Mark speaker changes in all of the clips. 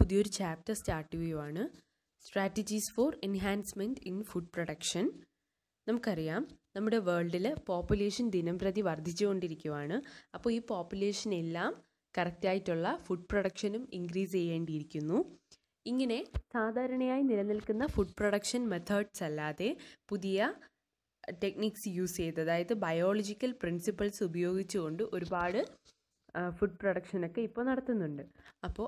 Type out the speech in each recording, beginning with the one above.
Speaker 1: പുതിയൊരു chapter start ചെയ്യുവാണ് strategies for enhancement in food production നമുക്കറിയാം നമ്മുടെ വേൾഡിൽ പോപ്പുലേഷൻ ദിനം പ്രതി വർദ്ധിച്ചുകൊണ്ടിരിക്കുവാണ് അപ്പോൾ ഈ പോപ്പുലേഷൻ എല്ലാം കറക്റ്റായിട്ടുള്ള ഫുഡ് പ്രൊഡക്ഷനും ഇൻക്രീസ് ചെയ്യേണ്ടിയിരിക്കുന്നു ഇങ്ങനെ സാധാരണയായി നിലനിൽക്കുന്ന ഫുഡ് പ്രൊഡക്ഷൻ മെത്തേഡ്സ് അല്ലാതെ പുതിയ ടെക്നിക്സ് യൂസ് ചെയ്ത് അതായത് ബയോളജിക്കൽ പ്രിൻസിപ്പിൾസ് ഉപയോഗിച്ചുകൊണ്ട് ഒരുപാട് ഫുഡ് പ്രൊഡക്ഷനൊക്കെ ഇപ്പോൾ നടത്തുന്നുണ്ട് അപ്പോൾ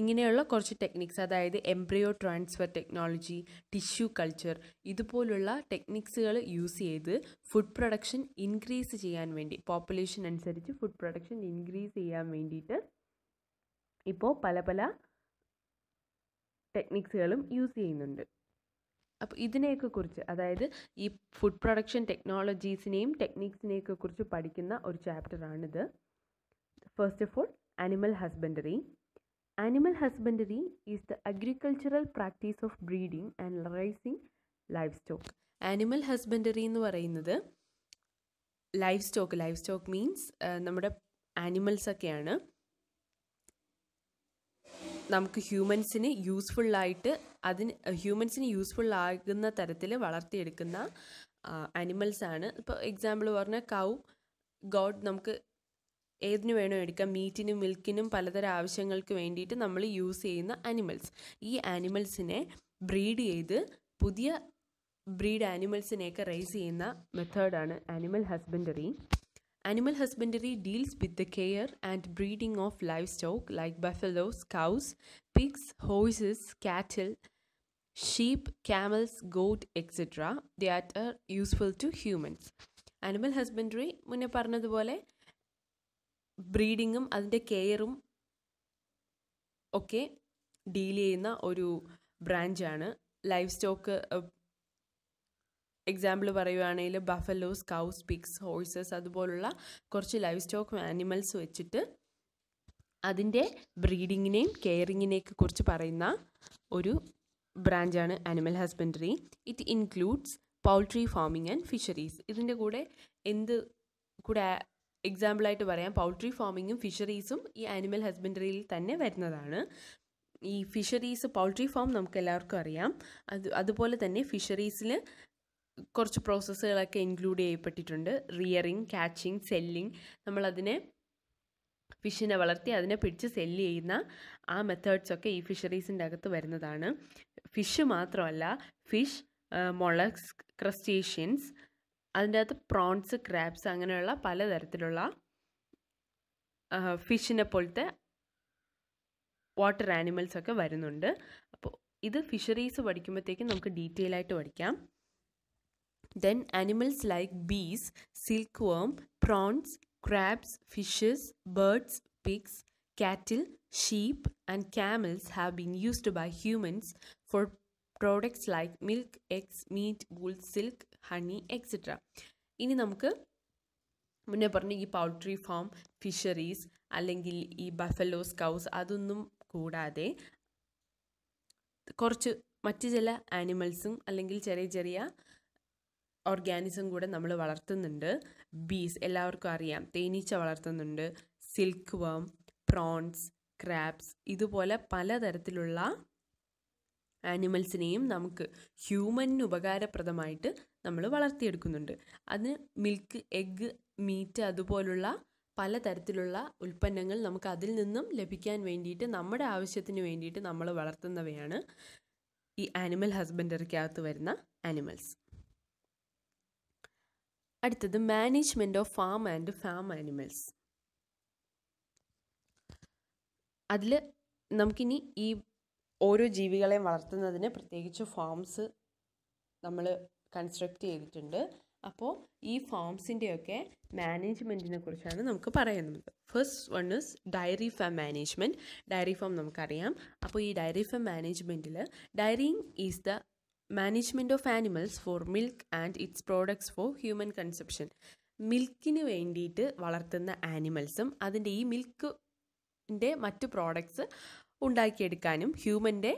Speaker 1: ഇങ്ങനെയുള്ള കുറച്ച് ടെക്നിക്സ് അതായത് embryo transfer technology tissue culture ഇതുപോലുള്ള ടെക്നിക്സുകൾ യൂസ് ചെയ്ത് ഫുഡ് പ്രൊഡക്ഷൻ ഇൻക്രീസ് ചെയ്യാൻ വേണ്ടി പോപ്പുലേഷൻ അനുസരിച്ച് ഫുഡ് പ്രൊഡക്ഷൻ ഇൻക്രീസ് ചെയ്യാൻ വേണ്ടിയിട്ട് ഇപ്പോൾ പല പല ടെക്നിക്സുകളും യൂസ് ചെയ്യുന്നുണ്ട് അപ്പോൾ ഇതിനെയൊക്കെ കുറിച്ച് അതായത് ഈ ഫുഡ് പ്രൊഡക്ഷൻ ടെക്നോളജീസിനെയും ടെക്നിക്സിനെയൊക്കെ കുറിച്ച് പഠിക്കുന്ന ഒരു ചാപ്റ്ററാണിത് first of all animal husbandry husbandry is the agricultural practice of of and and life stock animal husbandry എന്ന് പറയുന്നത് life stock life stock means നമ്മുടെ ആനിമൽസ് ഒക്കെയാണ് നമുക്ക് ഹ്യൂമൻസിന് യൂസ്ഫുള്ളായിട്ട് അതിന് ഹ്യൂമൻസിന് യൂസ്ഫുൾ ആകുന്ന തരത്തിൽ വളർത്തിയെടുക്കുന്ന ആനിമൽസാണ് ഇപ്പോൾ എക്സാമ്പിൾ പറഞ്ഞാൽ കൗ ഗോഡ് നമുക്ക് ഏതിനു വേണോ എടുക്കാം മീറ്റിനും മിൽക്കിനും പലതരം ആവശ്യങ്ങൾക്ക് വേണ്ടിയിട്ട് നമ്മൾ യൂസ് ചെയ്യുന്ന ആനിമൽസ് ഈ ആനിമൽസിനെ ബ്രീഡ് ചെയ്ത് പുതിയ ബ്രീഡ് ആനിമൽസിനെയൊക്കെ റേസ് ചെയ്യുന്ന മെത്തേഡാണ് animal husbandry animal husbandry deals with the care and breeding of livestock like buffaloes cows pigs horses cattle sheep camels goat etcetera the are useful to humans animal husbandry മുന്നേ പറഞ്ഞതുപോലെ ബ്രീഡിങ്ങും അതിൻ്റെ കെയറും ഒക്കെ deal ചെയ്യുന്ന ഒരു ബ്രാഞ്ചാണ് life stock example പറയുകയാണെങ്കിൽ ബഫലോസ് കൗസ് പിക്സ് ഹോഴ്സസ് അതുപോലുള്ള കുറച്ച് ലൈഫ് സ്റ്റോക്ക് ആനിമൽസ് വെച്ചിട്ട് അതിൻ്റെ ബ്രീഡിങ്ങിനെയും കെയറിങ്ങിനെയൊക്കെ കുറിച്ച് പറയുന്ന ഒരു ബ്രാഞ്ചാണ് animal husbandry it includes poultry farming and fisheries ഇതിൻ്റെ കൂടെ എന്ത് കൂടെ എക്സാമ്പിളായിട്ട് പറയാം പൗൾട്രി ഫാമിങ്ങും ഫിഷറീസും ഈ ആനിമൽ ഹസ്ബൻഡറിയിൽ തന്നെ വരുന്നതാണ് ഈ ഫിഷറീസ് പൗൾട്രി ഫാം നമുക്ക് എല്ലാവർക്കും അറിയാം അത് അതുപോലെ തന്നെ ഫിഷറീസിൽ കുറച്ച് പ്രോസസ്സുകളൊക്കെ ഇൻക്ലൂഡ് ചെയ്യപ്പെട്ടിട്ടുണ്ട് റിയറിങ് കാച്ചിങ് സെല്ലിങ് നമ്മളതിനെ ഫിഷിനെ വളർത്തി അതിനെ പിടിച്ച് സെല്ല് ചെയ്യുന്ന ആ മെത്തേഡ്സൊക്കെ ഈ ഫിഷറീസിൻ്റെ അകത്ത് വരുന്നതാണ് ഫിഷ് മാത്രമല്ല ഫിഷ് മൊളക്സ് ക്രസ്റ്റേഷ്യൻസ് അതിൻ്റെ അകത്ത് പ്രോൺസ് ക്രാബ്സ് അങ്ങനെയുള്ള പലതരത്തിലുള്ള ഫിഷിനെ പോലത്തെ വാട്ടർ ആനിമൽസ് ഒക്കെ വരുന്നുണ്ട് അപ്പോൾ ഇത് ഫിഷറീസ് പഠിക്കുമ്പോഴത്തേക്കും നമുക്ക് ഡീറ്റെയിൽ ആയിട്ട് പഠിക്കാം then animals like bees silkworm prawns crabs fishes birds pigs cattle, sheep, and camels have been used by humans for products like milk eggs meat wool silk honey etcetera ഇനി നമുക്ക് മുന്നേ പറഞ്ഞ ഈ poultry farm fisheries അല്ലെങ്കിൽ ഈ buffaloes cows അതൊന്നും കൂടാതെ കുറച്ച് മറ്റ് ചില ആനിമൽസും അല്ലെങ്കിൽ ചെറിയ ചെറിയ ഓർഗാനിസം കൂടെ നമ്മൾ വളർത്തുന്നുണ്ട് ബീസ് എല്ലാവർക്കും അറിയാം തേനീച്ച വളർത്തുന്നുണ്ട് സിൽക്ക് വേം പ്രോൺസ് ക്രാബ്സ് ഇതുപോലെ പലതരത്തിലുള്ള ആനിമൽസിനെയും നമുക്ക് ഹ്യൂമനിന് ഉപകാരപ്രദമായിട്ട് നമ്മൾ വളർത്തിയെടുക്കുന്നുണ്ട് അതിന് മിൽക്ക് എഗ്ഗ് മീറ്റ് അതുപോലുള്ള പലതരത്തിലുള്ള ഉൽപ്പന്നങ്ങൾ നമുക്ക് അതിൽ നിന്നും ലഭിക്കാൻ വേണ്ടിയിട്ട് നമ്മുടെ ആവശ്യത്തിന് വേണ്ടിയിട്ട് നമ്മൾ വളർത്തുന്നവയാണ് ഈ ആനിമൽ ഹസ്ബൻഡറിക്കകത്ത് വരുന്ന ആനിമൽസ് അടുത്തത് management of farm and farm animals അതിൽ നമുക്കിനി ഈ ഓരോ ജീവികളെയും വളർത്തുന്നതിന് പ്രത്യേകിച്ച് ഫാംസ് നമ്മൾ കൺസ്ട്രക്റ്റ് ചെയ്തിട്ടുണ്ട് അപ്പോൾ ഈ ഫാംസിൻ്റെയൊക്കെ മാനേജ്മെൻറ്റിനെ കുറിച്ചാണ് നമുക്ക് പറയുന്നത് first one is dairy farm management dairy farm നമുക്കറിയാം അപ്പോൾ ഈ ഡയറി ഫാം മാനേജ്മെൻറ്റിൽ dairying is the management of animals for milk and its products for human consumption മിൽക്കിന് വേണ്ടിയിട്ട് വളർത്തുന്ന ആനിമൽസും അതിൻ്റെ ഈ മിൽക്ക് ൻ്റെ മറ്റ് പ്രോഡക്ട്സ് ഉണ്ടാക്കിയെടുക്കാനും ഹ്യൂമൻ്റെ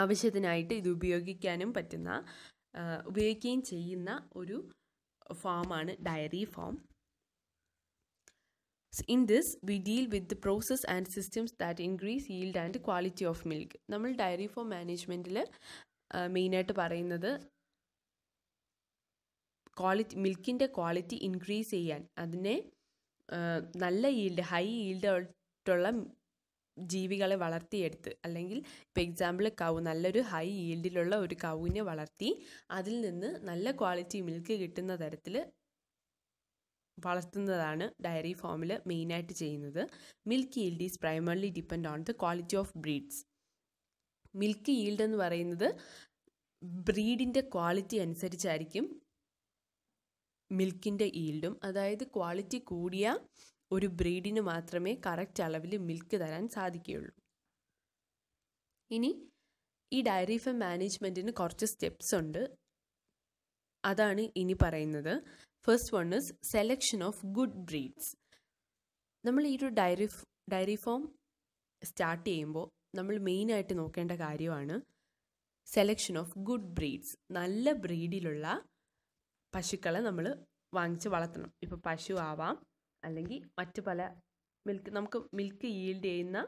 Speaker 1: ആവശ്യത്തിനായിട്ട് ഇത് ഉപയോഗിക്കാനും പറ്റുന്ന ഉപയോഗിക്കുകയും ചെയ്യുന്ന ഒരു ഫാമാണ് dairy farm in this we deal with the process and systems that increase yield and quality of milk നമ്മൾ ഡയറി ഫോം മാനേജ്മെൻറ്റിൽ മെയിനായിട്ട് പറയുന്നത് ക്വാളിറ്റി മിൽക്കിൻ്റെ ക്വാളിറ്റി ഇൻക്രീസ് ചെയ്യാൻ അതിനെ നല്ല ഈൽഡ് ഹൈ ഈൽഡ് ആയിട്ടുള്ള ജീവികളെ വളർത്തിയെടുത്ത് അല്ലെങ്കിൽ ഇപ്പോൾ എക്സാമ്പിൾ കൗ നല്ലൊരു ഹൈ ഈൽഡിലുള്ള ഒരു കൗവിനെ വളർത്തി അതിൽ നിന്ന് നല്ല ക്വാളിറ്റി മിൽക്ക് കിട്ടുന്ന തരത്തിൽ വളർത്തുന്നതാണ് ഡയറി ഫോമിൽ മെയിനായിട്ട് ചെയ്യുന്നത് milk yield is primarily depend on the quality of breeds milk yield എന്ന് പറയുന്നത് ബ്രീഡിൻ്റെ ക്വാളിറ്റി അനുസരിച്ചായിരിക്കും മിൽക്കിൻ്റെ ഈൽഡും അതായത് ക്വാളിറ്റി കൂടിയ ഒരു ബ്രീഡിന് മാത്രമേ കറക്റ്റ് അളവിൽ മിൽക്ക് തരാൻ സാധിക്കുകയുള്ളൂ ഇനി ഈ ഡയറി ഫാം മാനേജ്മെൻറ്റിന് കുറച്ച് സ്റ്റെപ്സ് ഉണ്ട് അതാണ് ഇനി പറയുന്നത് first one is selection of good breeds നമ്മൾ ഈ ഒരു ഡയറി ഡയറി ഫോം സ്റ്റാർട്ട് ചെയ്യുമ്പോൾ നമ്മൾ മെയിനായിട്ട് നോക്കേണ്ട കാര്യമാണ് സെലക്ഷൻ ഓഫ് ഗുഡ് ബ്രീഡ്സ് നല്ല ബ്രീഡിലുള്ള പശുക്കളെ നമ്മൾ വാങ്ങിച്ച് വളർത്തണം ഇപ്പോൾ പശു ആവാം അല്ലെങ്കിൽ മറ്റ് പല മിൽക്ക് നമുക്ക് മിൽക്ക് ഈൽഡ് ചെയ്യുന്ന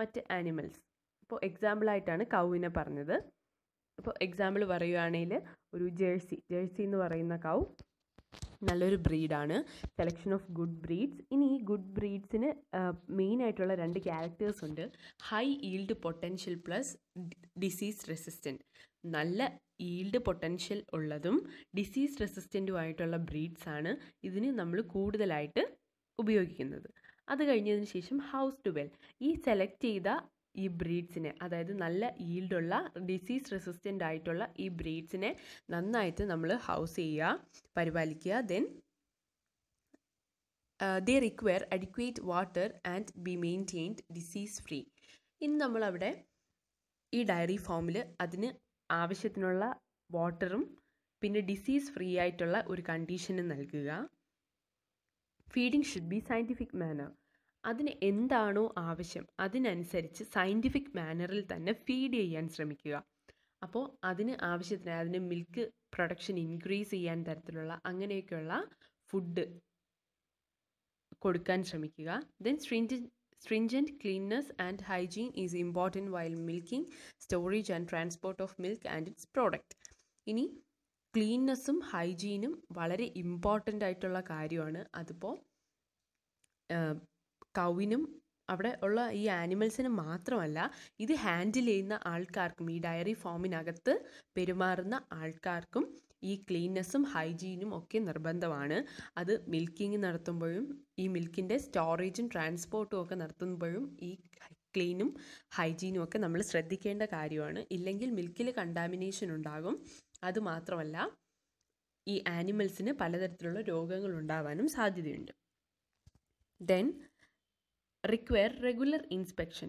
Speaker 1: മറ്റ് ആനിമൽസ് ഇപ്പോൾ എക്സാമ്പിളായിട്ടാണ് കൗവിനെ പറഞ്ഞത് ഇപ്പോൾ എക്സാമ്പിൾ പറയുകയാണെങ്കിൽ ഒരു ജേഴ്സി ജേഴ്സി എന്ന് പറയുന്ന കൗ നല്ലൊരു ബ്രീഡാണ് സെലക്ഷൻ ഓഫ് ഗുഡ് ബ്രീഡ്സ് ഇനി ഈ ഗുഡ് ബ്രീഡ്സിന് മെയിനായിട്ടുള്ള രണ്ട് ക്യാരക്ടേഴ്സ് ഉണ്ട് high yield potential plus disease resistant നല്ല ഈൽഡ് പൊട്ടൻഷ്യൽ ഉള്ളതും ഡിസീസ് റെസിസ്റ്റൻറ്റുമായിട്ടുള്ള ബ്രീഡ്സാണ് ഇതിന് നമ്മൾ കൂടുതലായിട്ട് ഉപയോഗിക്കുന്നത് അത് കഴിഞ്ഞതിന് ശേഷം ഹൗസ് ടു വെൽ ഈ സെലക്ട് ചെയ്ത ഈ ബ്രീഡ്സിനെ അതായത് നല്ല ഈൽഡുള്ള ഡിസീസ് റെസിസ്റ്റൻ്റ് ആയിട്ടുള്ള ഈ ബ്രീഡ്സിനെ നന്നായിട്ട് നമ്മൾ ഹൗസ് ചെയ്യുക പരിപാലിക്കുക then the require adequate water and be maintained disease free ഇന്ന് നമ്മളവിടെ ഈ ഡയറി ഫോമിൽ അതിന് ആവശ്യത്തിനുള്ള വാട്ടറും പിന്നെ ഡിസീസ് ഫ്രീ ആയിട്ടുള്ള ഒരു കണ്ടീഷനും നൽകുക feeding should be scientific manner അതിന് എന്താണോ ആവശ്യം അതിനനുസരിച്ച് സയൻറ്റിഫിക് മാനറിൽ തന്നെ ഫീഡ് ചെയ്യാൻ ശ്രമിക്കുക അപ്പോൾ അതിന് ആവശ്യത്തിന് അതിന് മിൽക്ക് പ്രൊഡക്ഷൻ ഇൻക്രീസ് ചെയ്യാൻ തരത്തിലുള്ള അങ്ങനെയൊക്കെയുള്ള ഫുഡ് കൊടുക്കാൻ ശ്രമിക്കുക then stringent stringent cleanliness and hygiene is important while milking storage and transport of milk and its product ഇനി ക്ലീൻനെസ്സും ഹൈജീനും വളരെ ഇമ്പോർട്ടൻ്റ് ആയിട്ടുള്ള കാര്യമാണ് അതിപ്പോൾ കൗവിനും അവിടെ ഉള്ള ഈ ആനിമൽസിന് മാത്രമല്ല ഇത് ഹാൻഡിൽ ചെയ്യുന്ന ആൾക്കാർക്കും ഈ ഡയറി ഫോമിനകത്ത് പെരുമാറുന്ന ആൾക്കാർക്കും ഈ ക്ലീൻനെസ്സും ഹൈജീനും ഒക്കെ നിർബന്ധമാണ് അത് മിൽക്കിങ് നടത്തുമ്പോഴും ഈ മിൽക്കിൻ്റെ സ്റ്റോറേജും ട്രാൻസ്പോർട്ടും ഒക്കെ നടത്തുമ്പോഴും ഈ ക്ലീനും ഹൈജീനും ഒക്കെ നമ്മൾ ശ്രദ്ധിക്കേണ്ട കാര്യമാണ് ഇല്ലെങ്കിൽ മിൽക്കിൽ കണ്ടാമിനേഷൻ ഉണ്ടാകും അതുമാത്രമല്ല ഈ ആനിമൽസിന് പലതരത്തിലുള്ള രോഗങ്ങൾ ഉണ്ടാവാനും സാധ്യതയുണ്ട് ദെൻ റിക്വയർ റെഗുലർ ഇൻസ്പെക്ഷൻ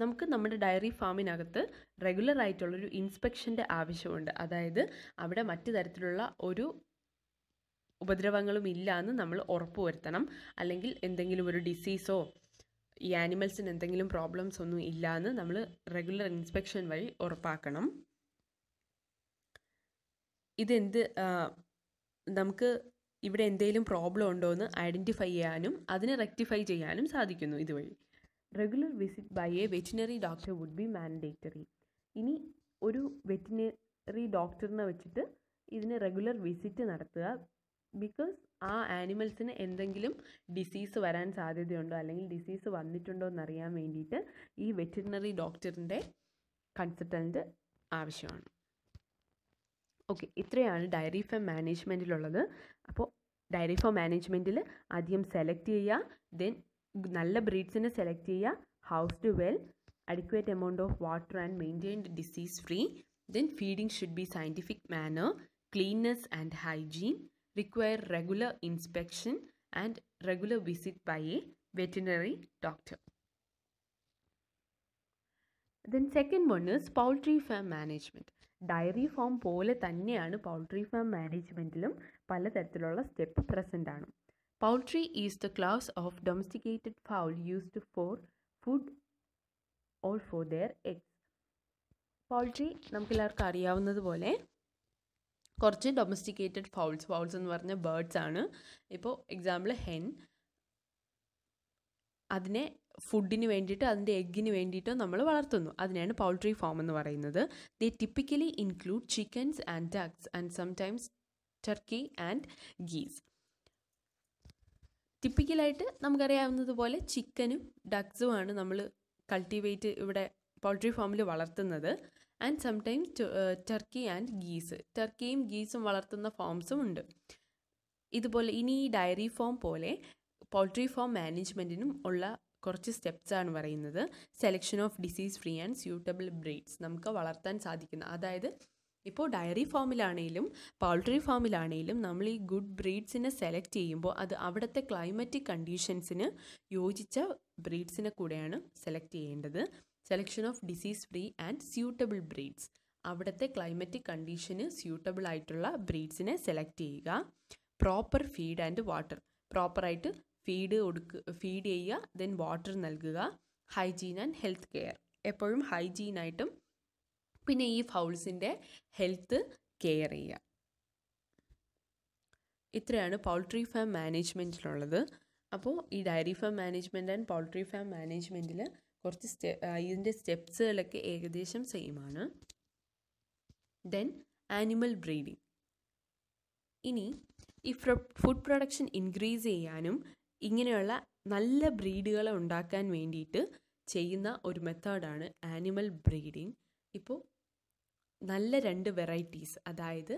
Speaker 1: നമുക്ക് നമ്മുടെ ഡയറി ഫാമിനകത്ത് റെഗുലർ ആയിട്ടുള്ളൊരു ഇൻസ്പെക്ഷൻ്റെ ആവശ്യമുണ്ട് അതായത് അവിടെ മറ്റു തരത്തിലുള്ള ഒരു ഉപദ്രവങ്ങളും ഇല്ല എന്ന് നമ്മൾ ഉറപ്പുവരുത്തണം അല്ലെങ്കിൽ എന്തെങ്കിലും ഒരു ഡിസീസോ ഈ ആനിമൽസിന് എന്തെങ്കിലും പ്രോബ്ലംസ് ഒന്നും ഇല്ല എന്ന് നമ്മൾ റെഗുലർ ഇൻസ്പെക്ഷൻ വഴി ഉറപ്പാക്കണം ഇതെന്ത് നമുക്ക് ഇവിടെ എന്തെങ്കിലും പ്രോബ്ലം ഉണ്ടോ എന്ന് ഐഡൻറ്റിഫൈ ചെയ്യാനും അതിനെ റെക്ടിഫൈ ചെയ്യാനും സാധിക്കുന്നു ഇതുവഴി regular visit by a veterinary doctor would be mandatory ഇനി ഒരു വെറ്റിനറി ഡോക്ടറിനെ വെച്ചിട്ട് ഇതിന് റെഗുലർ വിസിറ്റ് നടത്തുക ബിക്കോസ് ആ ആനിമൽസിന് എന്തെങ്കിലും ഡിസീസ് വരാൻ സാധ്യതയുണ്ടോ അല്ലെങ്കിൽ ഡിസീസ് വന്നിട്ടുണ്ടോ എന്നറിയാൻ വേണ്ടിയിട്ട് ഈ വെറ്റിനറി ഡോക്ടറിൻ്റെ കൺസൾട്ടൻറ്റ് ആവശ്യമാണ് ഓക്കെ ഇത്രയാണ് ഡയറി ഫാം മാനേജ്മെൻറ്റിലുള്ളത് അപ്പോൾ ഡയറി ഫോം മാനേജ്മെൻറ്റിൽ ആദ്യം സെലക്ട് ചെയ്യുക ദെൻ നല്ല ബ്രീഡ്സിനെ സെലക്ട് ചെയ്യുക house to well adequate amount of water and maintained disease free then feeding should be scientific manner cleanliness and hygiene require regular inspection and regular visit by a veterinary doctor then second one is poultry farm management dairy farm പോലെ തന്നെയാണ് poultry farm മാനേജ്മെൻറ്റിലും പലതരത്തിലുള്ള step present ആണ് poultry is the class of domesticated fowl used for food all for their eggs poultry നമുക്കെല്ലാവർക്കും അറിയാവുന്നതുപോലെ കുറച്ച് domesticated fouls fouls എന്ന് പറഞ്ഞ ബേർഡ്സ് ആണ് ഇപ്പോൾ എക്സാമ്പിൾ ഹെൻ അതിനെ ഫുഡിന് വേണ്ടിയിട്ട് അതിൻ്റെ എഗ്ഗിന് വേണ്ടിയിട്ടോ നമ്മൾ വളർത്തുന്നു അതിനെയാണ് പൗൾട്രി ഫാം എന്ന് പറയുന്നത് they typically include chickens and ducks and sometimes turkey and geese ടിപ്പിക്കലായിട്ട് നമുക്കറിയാവുന്നതുപോലെ ചിക്കനും ഡക്സുമാണ് നമ്മൾ കൾട്ടിവേറ്റ് ഇവിടെ പോൾട്രി ഫാമിൽ വളർത്തുന്നത് and sometimes turkey and geese ടർക്കിയും ഗീസും വളർത്തുന്ന ഫാംസും ഉണ്ട് ഇതുപോലെ ഇനി ഈ ഡയറി ഫോം പോലെ പോൾട്രി ഫോം മാനേജ്മെൻറ്റിനും ഉള്ള കുറച്ച് സ്റ്റെപ്സാണ് പറയുന്നത് selection of disease free and suitable breeds നമുക്ക് വളർത്താൻ സാധിക്കുന്ന അതായത് ഇപ്പോൾ ഡയറി ഫാമിലാണെങ്കിലും പൗൾട്രി ഫാമിലാണെങ്കിലും നമ്മൾ ഈ ഗുഡ് ബ്രീഡ്സിനെ സെലക്ട് ചെയ്യുമ്പോൾ അത് അവിടുത്തെ ക്ലൈമറ്റിക് കണ്ടീഷൻസിന് യോജിച്ച ബ്രീഡ്സിനെ കൂടെയാണ് സെലക്ട് ചെയ്യേണ്ടത് selection of disease free and suitable breeds അവിടുത്തെ ക്ലൈമറ്റിക് കണ്ടീഷന് സ്യൂട്ടബിൾ ആയിട്ടുള്ള ബ്രീഡ്സിനെ സെലക്ട് ചെയ്യുക പ്രോപ്പർ ഫീഡ് ആൻഡ് വാട്ടർ പ്രോപ്പറായിട്ട് ഫീഡ് കൊടുക്കുക ഫീഡ് ചെയ്യുക ദെൻ വാട്ടർ നൽകുക ഹൈജീൻ ആൻഡ് ഹെൽത്ത് കെയർ എപ്പോഴും ഹൈജീനായിട്ടും പിന്നെ ഈ ഫൗൾസിൻ്റെ ഹെൽത്ത് കെയർ ചെയ്യുക ഇത്രയാണ് പൗൾട്രി ഫാം മാനേജ്മെൻറ്റിലുള്ളത് അപ്പോൾ ഈ dairy farm management and poultry farm മാനേജ്മെൻറ്റിൽ കുറച്ച് സ്റ്റെ ഇതിൻ്റെ സ്റ്റെപ്സുകളൊക്കെ ഏകദേശം സെയിമാണ് ദെൻ ആനിമൽ ബ്രീഡിംഗ് ഇനി ഈ ഫുഡ് പ്രൊഡക്ഷൻ ഇൻക്രീസ് ചെയ്യാനും ഇങ്ങനെയുള്ള നല്ല ബ്രീഡുകളെ ഉണ്ടാക്കാൻ വേണ്ടിയിട്ട് ചെയ്യുന്ന ഒരു മെത്തേഡാണ് ആനിമൽ ബ്രീഡിംഗ് ഇപ്പോൾ നല്ല രണ്ട് വെറൈറ്റീസ് അതായത്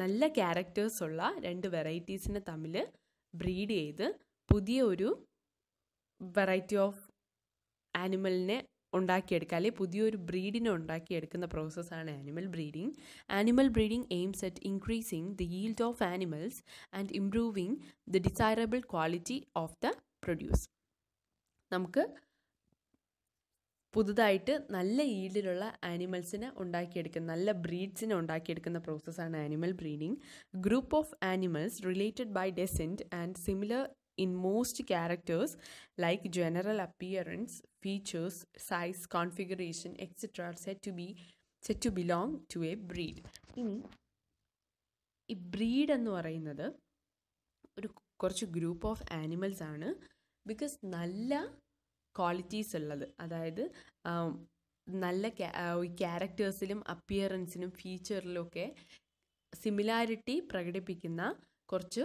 Speaker 1: നല്ല ക്യാരക്ടേഴ്സ് ഉള്ള രണ്ട് വെറൈറ്റീസിനെ തമ്മിൽ ബ്രീഡ് ചെയ്ത് പുതിയ ഒരു വെറൈറ്റി ഓഫ് ആനിമലിനെ ഉണ്ടാക്കിയെടുക്കുക അല്ലെങ്കിൽ പുതിയൊരു ബ്രീഡിനെ ഉണ്ടാക്കിയെടുക്കുന്ന പ്രോസസ്സാണ് animal breeding animal breeding aims at increasing the yield of animals and improving the desirable quality of the produce നമുക്ക് പുതുതായിട്ട് നല്ല ഈടിലുള്ള ആനിമൽസിനെ ഉണ്ടാക്കിയെടുക്കുന്ന നല്ല ബ്രീഡ്സിനെ ഉണ്ടാക്കിയെടുക്കുന്ന പ്രോസസ്സാണ് animal breeding group of animals related by descent and similar in most characters like general appearance features size configuration etcetera set to be set to belong to a breed ഇനി ഈ breed എന്ന് പറയുന്നത് ഒരു കുറച്ച് ഗ്രൂപ്പ് ഓഫ് ആനിമൽസ് ആണ് because നല്ല qualities ഉള്ളത് അതായത് നല്ല ക്യാരക്ടേഴ്സിലും അപ്പിയറൻസിനും ഫീച്ചറിലുമൊക്കെ സിമിലാരിറ്റി പ്രകടിപ്പിക്കുന്ന കുറച്ച്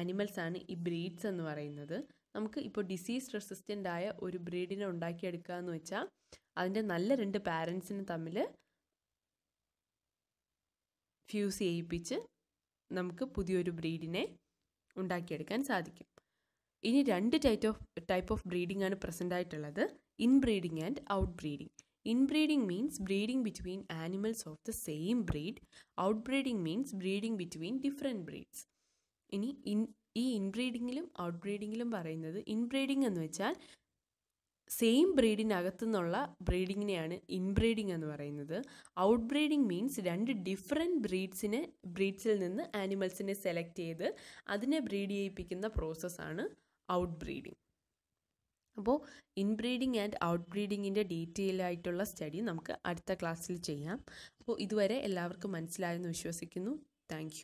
Speaker 1: ആനിമൽസ് ആണ് ഈ ബ്രീഡ്സ് എന്ന് പറയുന്നത് നമുക്ക് ഇപ്പോൾ ഡിസീസ് റെസിസ്റ്റൻ്റ് ആയ ഒരു ബ്രീഡിനെ ഉണ്ടാക്കിയെടുക്കുക എന്ന് വെച്ചാൽ അതിൻ്റെ നല്ല രണ്ട് പാരൻസിന് തമ്മിൽ ഫ്യൂസ് ചെയ്യിപ്പിച്ച് നമുക്ക് പുതിയൊരു ബ്രീഡിനെ ഉണ്ടാക്കിയെടുക്കാൻ സാധിക്കും ഇനി രണ്ട് type of type of breeding ആണ് പ്രസൻ്റ് ആയിട്ടുള്ളത് in breeding and out breeding in breeding means breeding between animals of the same breed out breeding means breeding between different breeds ഇനി ഇൻ ഈ ഇൻബ്രീഡിങ്ങിലും ഔട്ട് ബ്രീഡിങ്ങിലും പറയുന്നത് ഇൻബ്രീഡിംഗ് എന്ന് വെച്ചാൽ same ബ്രീഡിനകത്തു നിന്നുള്ള ബ്രീഡിങ്ങിനെയാണ് inbreeding എന്ന് പറയുന്നത് ഔട്ട് ബ്രീഡിംഗ് മീൻസ് രണ്ട് ഡിഫറെൻറ്റ് ബ്രീഡ്സിനെ ബ്രീഡ്സിൽ നിന്ന് ആനിമൽസിനെ സെലക്ട് ചെയ്ത് അതിനെ ബ്രീഡ് ചെയ്യിപ്പിക്കുന്ന പ്രോസസ്സാണ് ഔട്ട് ബ്രീഡിങ് അപ്പോൾ ഇൻബ്രീഡിങ് ആൻഡ് ഔട്ട് ബ്രീഡിങ്ങിൻ്റെ ഡീറ്റെയിൽ ആയിട്ടുള്ള സ്റ്റഡി നമുക്ക് അടുത്ത ക്ലാസ്സിൽ ചെയ്യാം അപ്പോൾ ഇതുവരെ എല്ലാവർക്കും മനസ്സിലായെന്ന് വിശ്വസിക്കുന്നു താങ്ക്